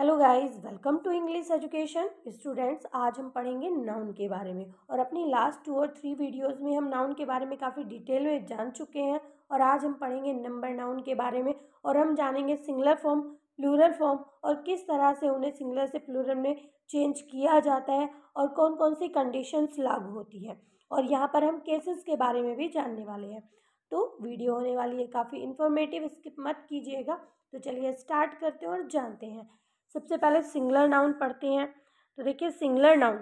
Hello guys welcome to English education students आज हम पढ़ेंगे नाउन के बारे में और अपनी लास्ट टू और थ्री वीडियोस में हम नाउन के बारे में काफ़ी डिटेल में जान चुके हैं और आज हम पढ़ेंगे नंबर नाउन के बारे में और हम जानेंगे सिंगलर फॉर्म प्लूरल फॉर्म और किस तरह से उन्हें सिंगलर से प्लूरल में चेंज किया जाता है और कौन कौन सी कंडीशंस लागू होती है और यहाँ पर हम केसेस के बारे में भी जानने वाले हैं तो वीडियो होने वाली है काफ़ी इन्फॉर्मेटिव स्किप मत कीजिएगा तो चलिए स्टार्ट करते हैं और जानते हैं सबसे पहले सिंगलर नाउन पढ़ते हैं तो देखिए सिंगलर नाउन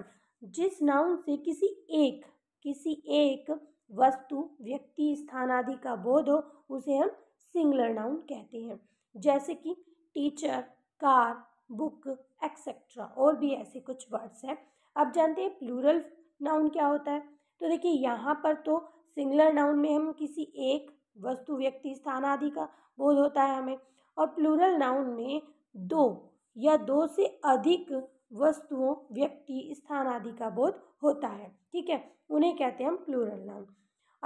जिस नाउन से किसी एक किसी एक वस्तु व्यक्ति स्थान आदि का बोध हो उसे हम सिंगलर नाउन कहते हैं जैसे कि टीचर कार बुक एक्सेट्रा और भी ऐसे कुछ वर्ड्स हैं अब जानते हैं प्लूरल नाउन क्या होता है तो देखिए यहाँ पर तो सिंगलर नाउन में हम किसी एक वस्तु व्यक्ति स्थान आदि का बोध होता है हमें और प्लूरल नाउन में दो या दो से अधिक वस्तुओं व्यक्ति स्थान आदि का बोध होता है ठीक है उन्हें कहते हैं हम प्लूरल नाउन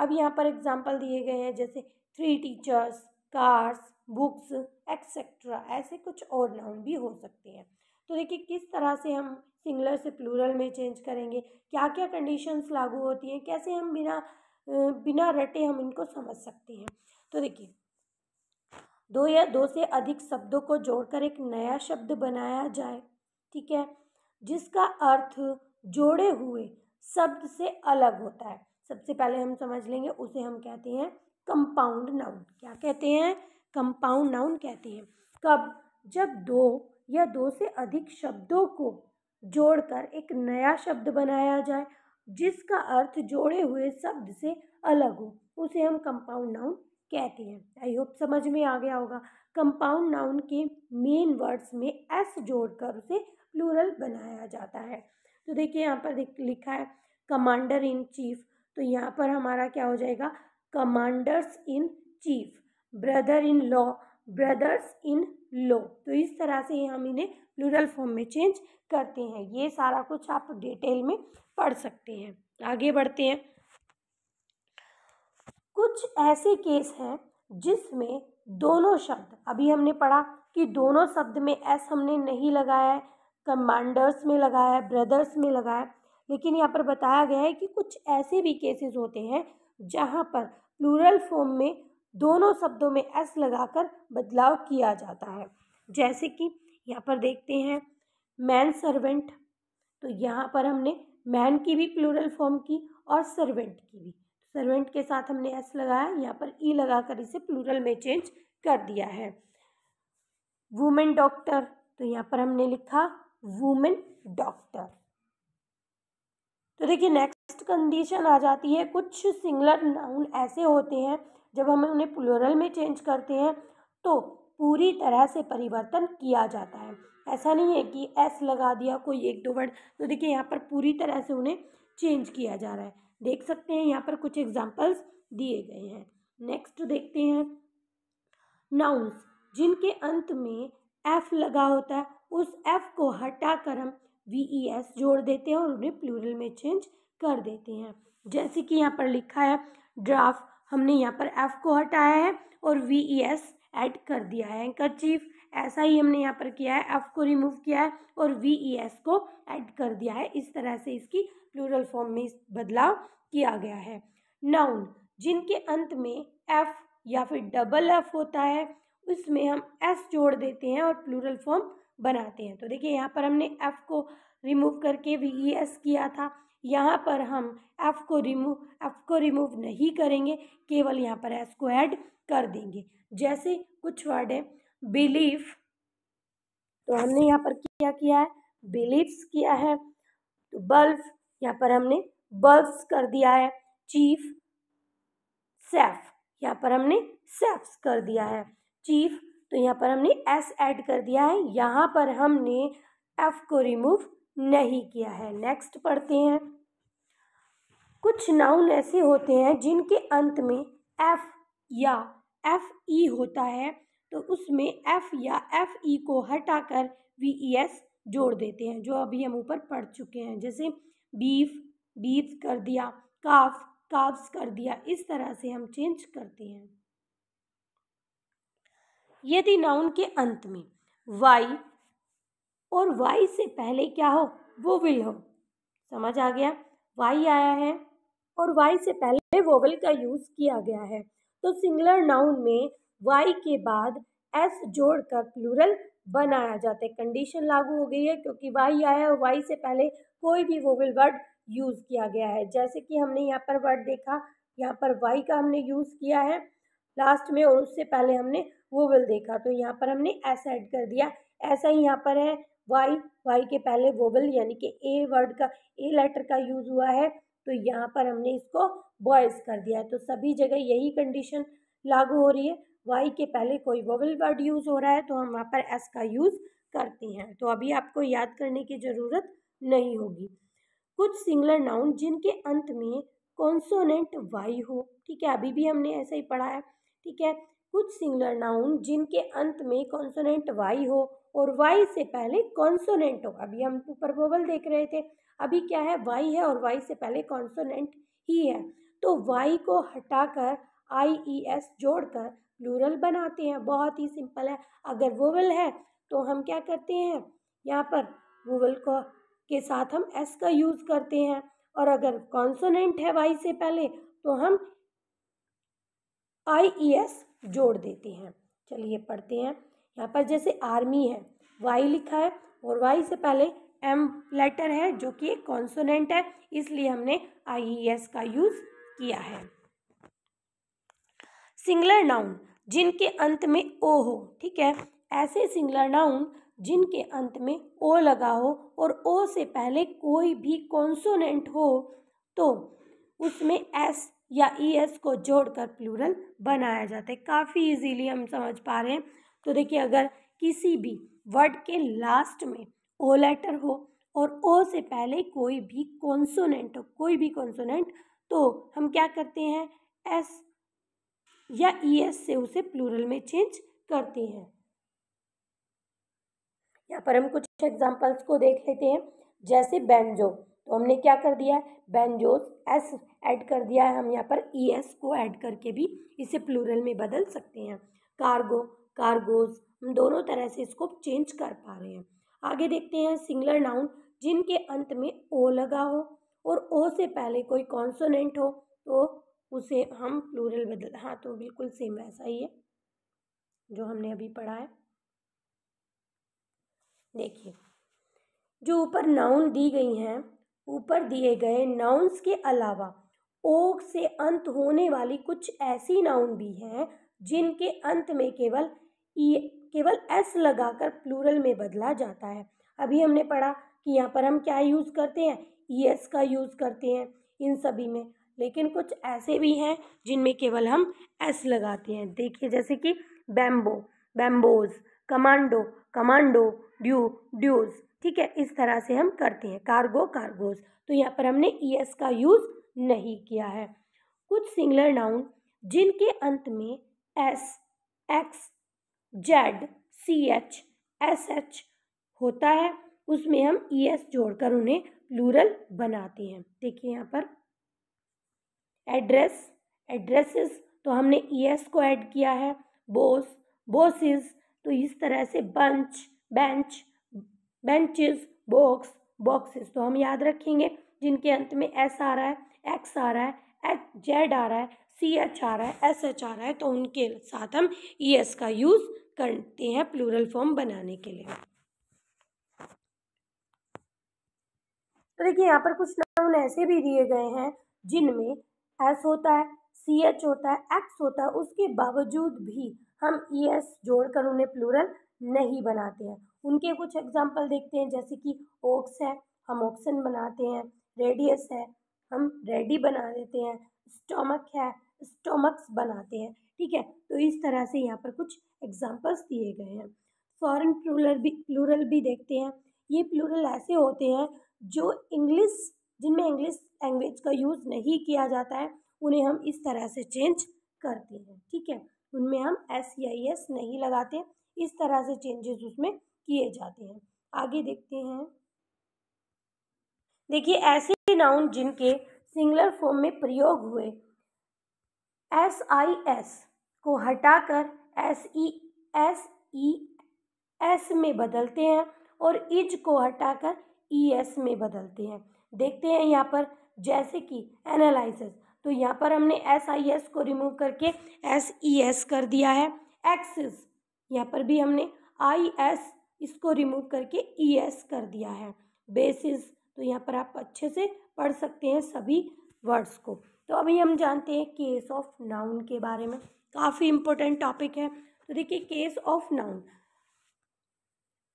अब यहाँ पर एग्जाम्पल दिए गए हैं जैसे three teachers cars books etcetera ऐसे कुछ और नाउन भी हो सकते हैं तो देखिए किस तरह से हम सिंगलर से प्लूरल में चेंज करेंगे क्या क्या कंडीशंस लागू होती हैं कैसे हम बिना बिना रटे हम इनको समझ सकते हैं तो देखिए दो या दो से अधिक शब्दों को जोड़कर एक नया शब्द बनाया जाए ठीक है जिसका अर्थ जोड़े हुए शब्द से अलग होता है सबसे पहले हम समझ लेंगे उसे हम कहते हैं कंपाउंड नाउन क्या कहते हैं कंपाउंड नाउन कहते हैं कब जब दो या दो से अधिक शब्दों को जोड़कर एक नया शब्द बनाया जाए जिसका अर्थ जोड़े हुए शब्द से अलग हो उसे हम कंपाउंड नाउन कहते हैं आई होप समझ में आ गया होगा कंपाउंड नाउन के मेन वर्ड्स में एस जोड़कर उसे प्लूरल बनाया जाता है तो देखिए यहाँ पर लिखा है कमांडर इन चीफ तो यहाँ पर हमारा क्या हो जाएगा commanders in chief brother in law brothers in law तो इस तरह से हम इन्हें प्लूरल फॉर्म में चेंज करते हैं ये सारा कुछ आप डिटेल में पढ़ सकते हैं आगे बढ़ते हैं कुछ ऐसे केस हैं जिसमें दोनों शब्द अभी हमने पढ़ा कि दोनों शब्द में एस हमने नहीं लगाया है कमांडर्स में लगाया है ब्रदर्स में लगाया लेकिन यहाँ पर बताया गया है कि कुछ ऐसे भी केसेस होते हैं जहाँ पर प्लूरल फॉर्म में दोनों शब्दों में एस लगाकर बदलाव किया जाता है जैसे कि यहाँ पर देखते हैं मैन सर्वेंट तो यहाँ पर हमने मैन की भी प्लूरल फॉर्म की और सर्वेंट की भी सर्वेंट के साथ हमने एस लगाया यहाँ पर ई e लगाकर इसे प्लूरल में चेंज कर दिया है वुमेन डॉक्टर तो यहाँ पर हमने लिखा वुमेन डॉक्टर तो देखिए नेक्स्ट कंडीशन आ जाती है कुछ सिंगलर नाउन ऐसे होते हैं जब हम उन्हें प्लूरल में चेंज करते हैं तो पूरी तरह से परिवर्तन किया जाता है ऐसा नहीं है कि एस लगा दिया कोई एक दो वर्ड तो देखिए यहाँ पर पूरी तरह से उन्हें चेंज किया जा रहा है देख सकते हैं यहाँ पर कुछ एग्जाम्पल्स दिए गए हैं नेक्स्ट देखते हैं नाउन्स जिनके अंत में एफ लगा होता है उस एफ को हटा कर हम वी ई एस जोड़ देते हैं और उन्हें प्लूरल में चेंज कर देते हैं जैसे कि यहाँ पर लिखा है ड्राफ्ट हमने यहाँ पर एफ को हटाया है और वी ई एस एड कर दिया है एंकर चीफ ऐसा ही हमने यहाँ पर किया है एफ़ को रिमूव किया है और वी ई एस को ऐड कर दिया है इस तरह से इसकी प्लूरल फॉर्म में बदलाव किया गया है नाउन जिनके अंत में एफ़ या फिर डबल एफ़ होता है उसमें हम एस जोड़ देते हैं और प्लूरल फॉर्म बनाते हैं तो देखिए यहाँ पर हमने एफ़ को रिमूव करके वी ई एस किया था यहाँ पर हम एफ़ को रिमूव एफ़ को रिमूव नहीं करेंगे केवल यहाँ पर एस को ऐड कर देंगे जैसे कुछ वर्ड हैं बिलीफ तो हमने यहाँ पर क्या किया है बिलीफ्स किया है तो बल्ब यहाँ पर हमने बल्ब्स कर दिया है चीफ सेफ यहाँ पर हमने सेफ्स कर दिया है चीफ तो यहाँ पर हमने एस ऐड कर दिया है यहाँ पर हमने एफ को रिमूव नहीं किया है नेक्स्ट पढ़ते हैं कुछ नाउन ऐसे होते हैं जिनके अंत में एफ या एफ ई होता है तो उसमें एफ़ या एफ़ ई e को हटा कर वी ई e एस जोड़ देते हैं जो अभी हम ऊपर पढ़ चुके हैं जैसे बीफ बीफ कर दिया काफ काफ्स कर दिया इस तरह से हम चेंज करते हैं यदि नाउन के अंत में वाई और वाई से पहले क्या हो वो विल हो समझ आ गया वाई आया है और वाई से पहले वोवल का यूज़ किया गया है तो सिंगुलर नाउन में वाई के बाद एस जोड़कर प्लूरल बनाया जाता है कंडीशन लागू हो गई है क्योंकि वाई आया और वाई से पहले कोई भी वोवल वर्ड यूज़ किया गया है जैसे कि हमने यहाँ पर वर्ड देखा यहाँ पर वाई का हमने यूज़ किया है लास्ट में और उससे पहले हमने वोवल देखा तो यहाँ पर हमने एस ऐड कर दिया ऐसा ही यहाँ पर है वाई वाई के पहले वोवल यानी कि ए वर्ड का ए लेटर का यूज़ हुआ है तो यहाँ पर हमने इसको बॉयज़ कर दिया है तो सभी जगह यही कंडीशन लागू हो रही है वाई के पहले कोई वोवल वर्ड यूज़ हो रहा है तो हम वहाँ पर एस का यूज़ करते हैं तो अभी आपको याद करने की ज़रूरत नहीं होगी कुछ सिंगलर नाउन जिनके अंत में कॉन्सोनेंट वाई हो ठीक है अभी भी हमने ऐसा ही पढ़ा है ठीक है कुछ सिंगलर नाउन जिनके अंत में कॉन्सोनेंट वाई हो और वाई से पहले कॉन्सोनेंट हो अभी हम ऊपर वोवल देख रहे थे अभी क्या है वाई है और वाई से पहले कॉन्सोनेंट ही है तो वाई को हटाकर आई ई एस जोड़कर प्लूरल बनाते हैं बहुत ही सिंपल है अगर वोवल है तो हम क्या करते हैं यहाँ पर वोवल को के साथ हम एस का यूज़ करते हैं और अगर कॉन्सोनेंट है वाई से पहले तो हम आई ई एस जोड़ देते हैं चलिए पढ़ते हैं यहाँ पर जैसे आर्मी है वाई लिखा है और वाई से पहले एम लेटर है जो कि कॉन्सोनेंट है इसलिए हमने आई ई एस का यूज़ किया है सिंगलर नाउन जिनके अंत में ओ हो ठीक है ऐसे सिंगलर नाउन जिनके अंत में ओ लगा हो और ओ से पहले कोई भी कॉन्सोनेंट हो तो उसमें एस या ई एस को जोड़कर प्लूरल बनाया जाता है काफ़ी इजीली हम समझ पा रहे हैं तो देखिए अगर किसी भी वर्ड के लास्ट में ओ लेटर हो और ओ से पहले कोई भी कॉन्सोनेंट हो कोई भी कॉन्सोनेंट तो हम क्या करते हैं एस या ई e एस से उसे प्लूरल में चेंज करती हैं यहाँ पर हम कुछ एग्जाम्पल्स को देख लेते हैं जैसे बैनजो तो हमने क्या कर दिया है बैनजोस एस ऐड कर दिया है हम यहाँ पर ई e एस को ऐड करके भी इसे प्लूरल में बदल सकते हैं कार्गो कार्गोज हम दोनों तरह से इसको चेंज कर पा रहे हैं आगे देखते हैं सिंगलर नाउन जिनके अंत में ओ लगा हो और ओ से पहले कोई कॉन्सोनेंट हो तो उसे हम प्लूरल बदल हाँ तो बिल्कुल सेम वैसा ही है जो हमने अभी पढ़ा है देखिए जो ऊपर नाउन दी गई हैं ऊपर दिए गए नाउन्स के अलावा ओग से अंत होने वाली कुछ ऐसी नाउन भी हैं जिनके अंत में केवल ई e, केवल एस लगाकर प्लूरल में बदला जाता है अभी हमने पढ़ा कि यहाँ पर हम क्या यूज़ करते हैं ई एस का यूज़ करते हैं इन सभी में लेकिन कुछ ऐसे भी हैं जिनमें केवल हम एस लगाते हैं देखिए जैसे कि bamboo bamboos commando commando due dues ठीक है इस तरह से हम करते हैं कार्गो कार्गोज तो यहाँ पर हमने ई e एस का यूज़ नहीं किया है कुछ सिंगलर नाउन जिनके अंत में S X Z C H S H होता है उसमें हम ई e एस जोड़कर उन्हें प्लूरल बनाते हैं देखिए यहाँ पर एड्रेस एड्रेसेस तो हमने ई एस को ऐड किया है बोस बोसिस तो इस तरह से bunch bench benches box boxes तो हम याद रखेंगे जिनके अंत में एस आ रहा है एक्स आ रहा है एच जेड आ रहा है सी एच आ रहा है एस एच आ रहा है तो उनके साथ हम ई एस का यूज़ करते हैं प्लूरल फॉर्म बनाने के लिए तो देखिए यहाँ पर कुछ नाउन ऐसे भी दिए गए हैं जिनमें एस होता है सी एच होता है एक्स होता है उसके बावजूद भी हम ई e एस जोड़कर उन्हें प्लूरल नहीं बनाते हैं उनके कुछ एग्जाम्पल देखते हैं जैसे कि ओक्स है हम ऑक्सन बनाते हैं रेडियस है हम रेडी बना देते हैं स्टोमक है स्टोमक्स बनाते हैं ठीक है तो इस तरह से यहाँ पर कुछ एग्जाम्पल्स दिए गए हैं फॉरन प्लूरल भी प्लूरल भी देखते हैं ये प्लूरल ऐसे होते हैं जो इंग्लिश जिनमें इंग्लिश लैंग्वेज का यूज़ नहीं किया जाता है उन्हें हम इस तरह से चेंज करते हैं ठीक है उनमें हम एस आई एस नहीं लगाते इस तरह से चेंजेस उसमें किए जाते हैं आगे देखते हैं देखिए ऐसे नाउन जिनके सिंगुलर फॉर्म में प्रयोग हुए एस आई एस को हटाकर S E S E S में बदलते हैं और इज को हटाकर ई e एस में बदलते हैं देखते हैं यहाँ पर जैसे कि एनालिसिस तो यहाँ पर हमने एस आई एस को रिमूव करके एस ई एस कर दिया है एक्सिस यहाँ पर भी हमने आई एस इसको रिमूव करके ई e एस कर दिया है बेसिस तो यहाँ पर आप अच्छे से पढ़ सकते हैं सभी वर्ड्स को तो अभी हम जानते हैं केस ऑफ नाउन के बारे में काफ़ी इम्पोर्टेंट टॉपिक है तो देखिए case of noun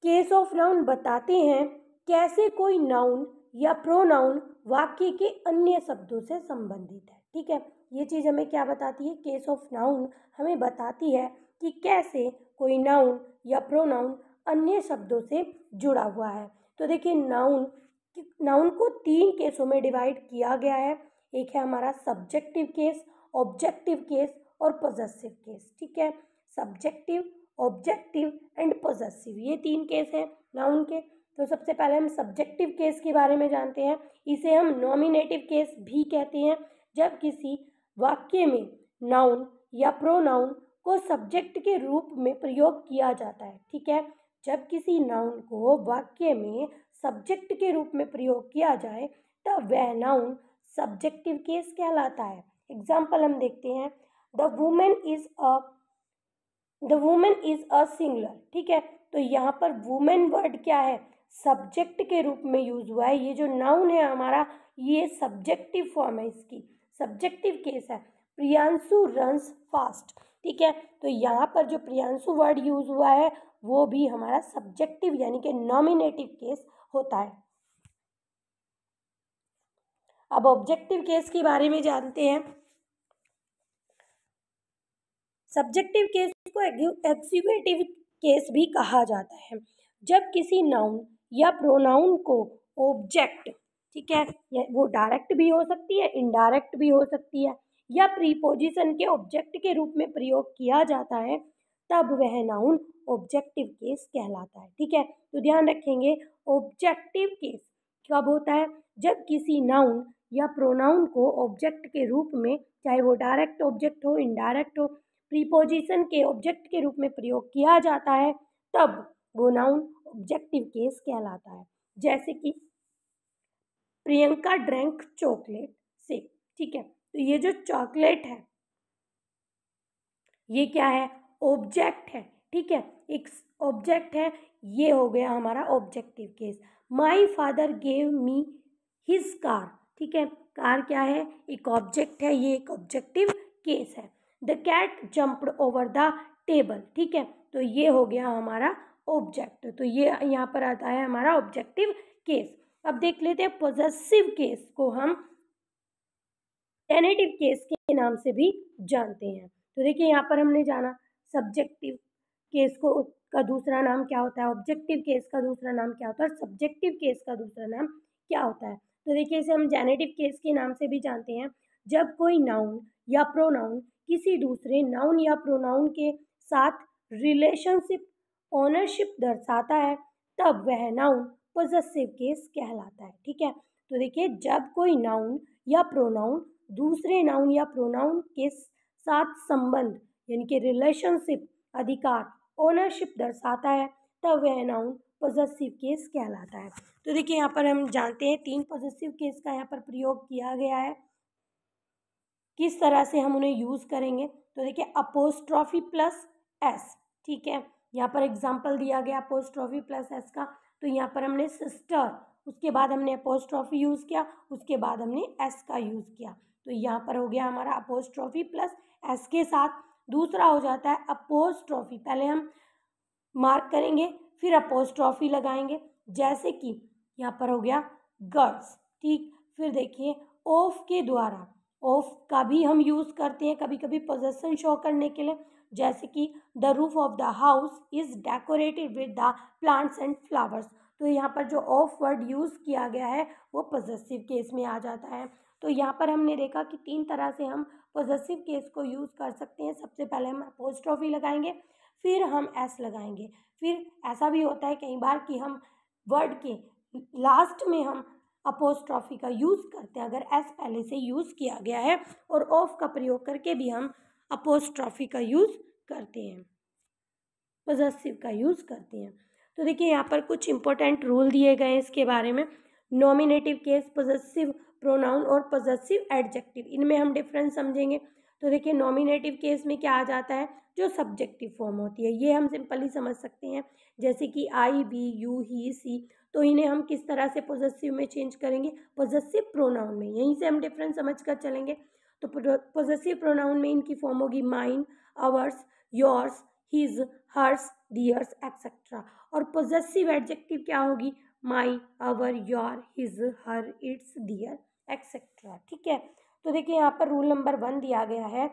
case of noun बताते हैं कैसे कोई नाउन या प्रोनाउन वाक्य के अन्य शब्दों से संबंधित है ठीक है ये चीज़ हमें क्या बताती है केस ऑफ नाउन हमें बताती है कि कैसे कोई नाउन या प्रोनाउन अन्य शब्दों से जुड़ा हुआ है तो देखिए नाउन नाउन को तीन केसों में डिवाइड किया गया है एक है हमारा सब्जेक्टिव केस ऑब्जेक्टिव केस और पोजेसिव केस ठीक है सब्जेक्टिव ऑब्जेक्टिव एंड पोजेसिव ये तीन केस हैं नाउन के तो सबसे पहले हम सब्जेक्टिव केस के बारे में जानते हैं इसे हम नॉमिनेटिव केस भी कहते हैं जब किसी वाक्य में नाउन या प्रोनाउन को सब्जेक्ट के रूप में प्रयोग किया जाता है ठीक है जब किसी नाउन को वाक्य में सब्जेक्ट के रूप में प्रयोग किया जाए तब वह नाउन सब्जेक्टिव केस कहलाता है एग्जाम्पल हम देखते हैं the woman is a the woman is a singular ठीक है तो यहाँ पर वूमेन वर्ड क्या है सब्जेक्ट के रूप में यूज़ हुआ है ये जो नाउन है हमारा ये सब्जेक्टिव फॉर्म है इसकी सब्जेक्टिव केस है प्रियांशु रंस फास्ट ठीक है तो यहाँ पर जो प्रियांशु वर्ड यूज़ हुआ है वो भी हमारा सब्जेक्टिव यानी कि नॉमिनेटिव केस होता है अब ऑब्जेक्टिव केस के बारे में जानते हैं सब्जेक्टिव केस को एग्जीक्यूटिव केस भी कहा जाता है जब किसी नाउन या प्रोनाउन को ऑब्जेक्ट ठीक है वो डायरेक्ट भी हो सकती है इनडायरेक्ट भी हो सकती है या प्रीपोजिशन के ऑब्जेक्ट के रूप में प्रयोग किया जाता है तब वह नाउन ऑब्जेक्टिव केस कहलाता है ठीक है तो ध्यान रखेंगे ऑब्जेक्टिव केस कब होता है जब किसी नाउन या प्रोनाउन को ऑब्जेक्ट के रूप में चाहे वो डायरेक्ट ऑब्जेक्ट हो इनडायरेक्ट हो प्रीपोजिशन के ऑब्जेक्ट के रूप में प्रयोग किया जाता है तब वो नाउन ऑब्जेक्टिव केस कहलाता है जैसे कि प्रियंका ड्रैंक चॉकलेट से ठीक है तो ये जो चॉकलेट है ये क्या है ऑब्जेक्ट है ठीक है एक ऑब्जेक्ट है ये हो गया हमारा objective case my father gave me his car ठीक है कार क्या है एक ऑब्जेक्ट है ये एक ऑब्जेक्टिव केस है the cat jumped over the table ठीक है तो ये हो गया हमारा ऑब्जेक्ट तो ये यहाँ पर आता है हमारा ऑब्जेक्टिव केस अब देख लेते हैं पोजेसिव केस को हम टेनेटिव केस के नाम से भी जानते हैं तो देखिए यहाँ पर हमने जाना सब्जेक्टिव केस को का दूसरा नाम क्या होता है ऑब्जेक्टिव केस का दूसरा नाम क्या होता है और सब्जेक्टिव केस का दूसरा नाम क्या होता है तो देखिए इसे हम जेनेटिव केस के नाम से भी जानते हैं जब कोई नाउन या प्रोनाउन किसी दूसरे नाउन या प्रोनाउन के साथ रिलेशनशिप ऑनरशिप दर्शाता है तब वह नाउन पोजेसिव केस कहलाता है ठीक है तो देखिए जब कोई नाउन या प्रोनाउन दूसरे नाउन या प्रोनाउन के साथ संबंध यानी कि रिलेशनशिप अधिकार ओनरशिप दर्शाता है तब वह नाउन पॉजिटिव केस कहलाता है तो देखिए यहाँ पर हम जानते हैं तीन पॉजिटिव केस का यहाँ पर प्रयोग किया गया है किस तरह से हम उन्हें यूज़ करेंगे तो देखिए अपोस्ट्रॉफी प्लस एस ठीक है यहाँ पर एग्जाम्पल दिया गया अपोस्ट्रॉफी प्लस एस का तो यहाँ पर हमने सिस्टर उसके बाद हमने अपोस्ट्रॉफी यूज़ किया उसके बाद हमने एस का यूज़ किया तो यहाँ पर हो गया हमारा अपोस्ट्रॉफी प्लस एस के साथ दूसरा हो जाता है अपोस्ट्रॉफी पहले हम मार्क करेंगे फिर अपोस्ट्रॉफी लगाएंगे जैसे कि यहाँ पर हो गया गर्ल्स ठीक फिर देखिए ओफ के द्वारा ऑफ़ का भी हम यूज़ करते हैं कभी कभी पोजेसन शो करने के लिए जैसे कि the roof of the house is decorated with the plants and flowers तो यहाँ पर जो ऑफ वर्ड यूज़ किया गया है वो पॉजिटिव केस में आ जाता है तो यहाँ पर हमने देखा कि तीन तरह से हम पॉजिटिव केस को यूज़ कर सकते हैं सबसे पहले हम अपोस्ट्रॉफी लगाएंगे फिर हम एस लगाएंगे फिर ऐसा भी होता है कई बार कि हम वर्ड के लास्ट में हम अपोस्ट्रॉफी का यूज़ करते हैं अगर एस पहले से यूज़ किया गया है और ऑफ का प्रयोग करके भी हम अपोस्ट्रॉफी का यूज़ करते हैं पोजेसिव का यूज़ करते हैं तो देखिए यहाँ पर कुछ इंपॉर्टेंट रूल दिए गए हैं इसके बारे में नॉमिनेटिव केस पोजेसिव प्रोनाउन और पोजेसिव एडजेक्टिव इनमें हम डिफरेंस समझेंगे तो देखिए नॉमिनेटिव केस में क्या आ जाता है जो सब्जेक्टिव फॉर्म होती है ये हम सिंपली समझ सकते हैं जैसे कि आई बी यू ही सी तो इन्हें हम किस तरह से पोजेसिव में चेंज करेंगे पोजेसिव प्रोनाउन में यहीं से हम डिफरेंस समझ कर चलेंगे तो पोजेसिव प्रोनाउन में इनकी फॉर्म होगी mine ours yours his hers theirs etcetera और पोजेसिव एडजेक्टिव क्या होगी my our your his her its their etcetera ठीक है तो देखिए यहाँ पर रूल नंबर वन दिया गया है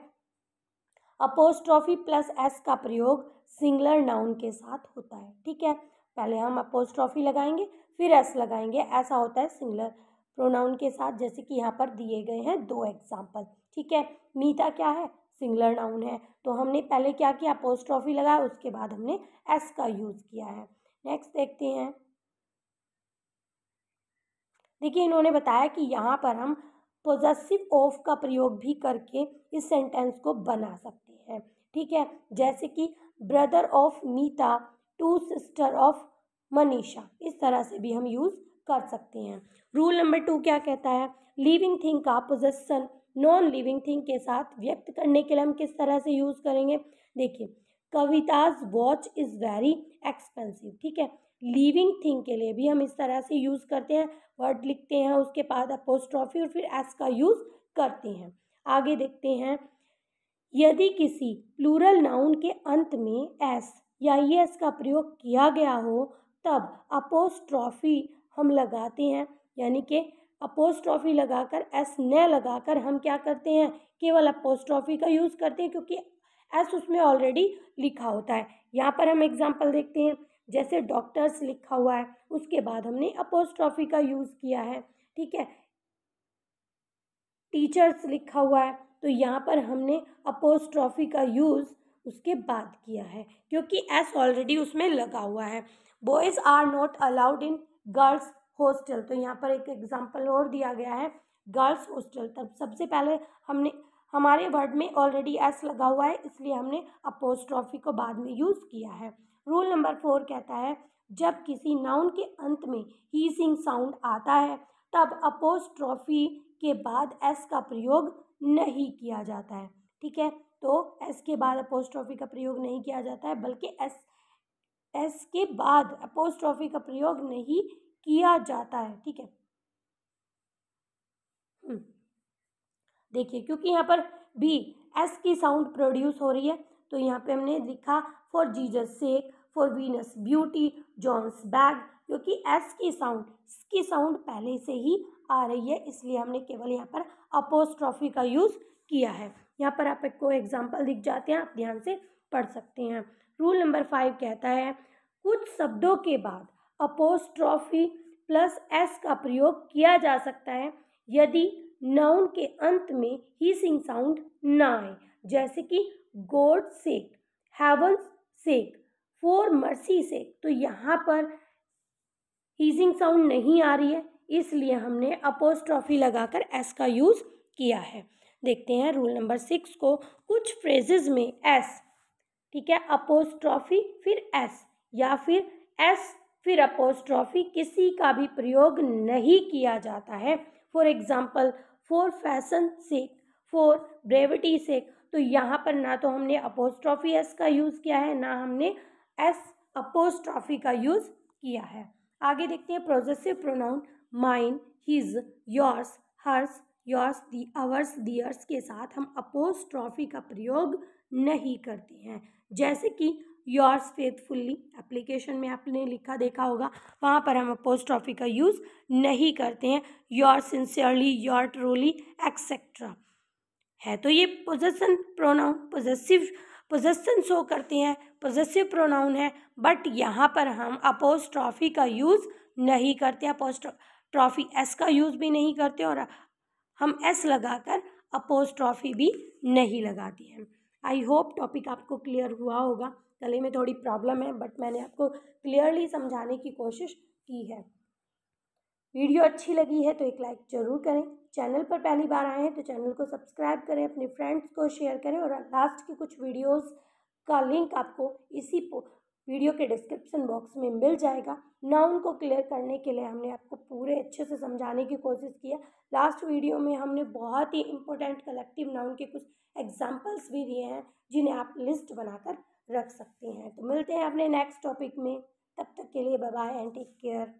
अपोस्ट्रॉफी प्लस एस का प्रयोग सिंगलर नाउन के साथ होता है ठीक है पहले हम अपोस्ट्रॉफी लगाएंगे फिर एस लगाएंगे ऐसा होता है सिंगलर प्रोनाउन के साथ जैसे कि यहाँ पर दिए गए हैं दो एग्जाम्पल ठीक है मीता क्या है सिंगलर नाउन है तो हमने पहले क्या किया ऑफी लगाया उसके बाद हमने एस का यूज़ किया है नेक्स्ट देखते हैं देखिए इन्होंने बताया कि यहाँ पर हम पोजेसिव ऑफ का प्रयोग भी करके इस सेंटेंस को बना सकते हैं ठीक है जैसे कि brother of Meeta to sister of Manisha इस तरह से भी हम यूज़ कर सकते हैं रूल नंबर टू क्या कहता है लिविंग थिंग का पोजेसन नॉन लिविंग थिंग के साथ व्यक्त करने के लिए हम किस तरह से यूज़ करेंगे देखिए Kavita's watch is very expensive ठीक है लिविंग थिंग के लिए भी हम इस तरह से यूज़ करते हैं वर्ड लिखते हैं उसके बाद अपोस्ट्रॉफी और फिर एस का यूज़ करते हैं आगे देखते हैं यदि किसी प्लूरल नाउन के अंत में एस या ई एस का प्रयोग किया गया हो तब अपोस्ट्रॉफी हम लगाते हैं यानी कि अपोस्ट्रॉफी लगाकर एस न लगाकर हम क्या करते हैं केवल अपोस्ट्रॉफी का यूज़ करते हैं क्योंकि एस उसमें ऑलरेडी लिखा होता है यहाँ पर हम एग्जाम्पल देखते हैं जैसे डॉक्टर्स लिखा हुआ है उसके बाद हमने अपोस्ट्रॉफी का यूज़ किया है ठीक है टीचर्स लिखा हुआ है तो यहाँ पर हमने अपोस्ट्रॉफी का यूज़ उसके बाद किया है क्योंकि एस ऑलरेडी उसमें लगा हुआ है boys are not allowed in girls hostel तो यहाँ पर एक एग्जाम्पल और दिया गया है गर्ल्स हॉस्टल तब सबसे पहले हमने हमारे वर्ड में ऑलरेडी एस लगा हुआ है इसलिए हमने अपोस्ट्रॉफी को बाद में यूज़ किया है रूल नंबर फोर कहता है जब किसी नाउन के अंत में ही सिंग साउंड आता है तब अपोस्ट्रॉफी के बाद एस का प्रयोग नहीं किया जाता है ठीक है तो एस के बाद अपोस्ट्रॉफी का प्रयोग नहीं किया जाता है बल्कि एस एस के बाद अपोस्ट्रॉफी का प्रयोग नहीं किया जाता है ठीक है हम्म। देखिए क्योंकि यहाँ पर भी एस की साउंड प्रोड्यूस हो रही है तो यहाँ पे हमने लिखा for Jesus sake for Venus beauty John's bag क्योंकि एस की साउंड इसकी साउंड पहले से ही आ रही है इसलिए हमने केवल यहाँ पर अपोस्ट्रॉफी का यूज़ किया है यहाँ पर आप को एग्जाम्पल दिख जाते हैं आप ध्यान से पढ़ सकते हैं रूल नंबर फाइव कहता है कुछ शब्दों के बाद अपोस्ट्रॉफी प्लस एस का प्रयोग किया जा सकता है यदि नाउन के अंत में ही सिंग साउंड ना आए जैसे कि God sake heavens sake for mercy sake तो यहाँ पर हीजिंग साउंड नहीं आ रही है इसलिए हमने अपोस्ट्रॉफी लगाकर एस का यूज़ किया है देखते हैं रूल नंबर सिक्स को कुछ फ्रेजेज में एस ठीक है अपोस्ट्रॉफी फिर एस या फिर एस फिर अपोस्ट्रॉफी किसी का भी प्रयोग नहीं किया जाता है for example for fashion sake for brevity sake तो यहाँ पर ना तो हमने अपोस्ट्रॉफी एस का यूज़ किया है ना हमने एस अपोस्ट्रॉफी का यूज़ किया है आगे देखते हैं possessive pronoun mine his yours hers yours the ours theirs के साथ हम अपोस्ट्रॉफी का प्रयोग नहीं करते हैं जैसे कि योर्स फेथफुल्ली एप्लीकेशन में आपने लिखा देखा होगा वहाँ पर हम ऑफिस का यूज़ नहीं करते हैं your sincerely your truly etcetera है तो ये possession pronoun possessive possession show करते हैं पोजेसिव प्रोनाउन है बट यहाँ पर हम ट्रॉफी का यूज़ नहीं करते ट्रॉफी एस का यूज़ भी नहीं करते और हम एस लगाकर ट्रॉफी भी नहीं लगाते हैं आई होप टॉपिक आपको क्लियर हुआ होगा गले में थोड़ी प्रॉब्लम है बट मैंने आपको क्लियरली समझाने की कोशिश की है वीडियो अच्छी लगी है तो एक लाइक ज़रूर करें चैनल पर पहली बार आए हैं तो चैनल को सब्सक्राइब करें अपने फ्रेंड्स को शेयर करें और लास्ट की कुछ वीडियोस का लिंक आपको इसी वीडियो के डिस्क्रिप्शन बॉक्स में मिल जाएगा ना उनको क्लियर करने के लिए हमने आपको पूरे अच्छे से समझाने की कोशिश किया लास्ट वीडियो में हमने बहुत ही इंपॉर्टेंट कलेक्टिव नाउन के कुछ एग्जाम्पल्स भी दिए हैं जिन्हें आप लिस्ट बनाकर रख सकते हैं तो मिलते हैं अपने नेक्स्ट टॉपिक में तब तक के लिए बाय एंड टेक केयर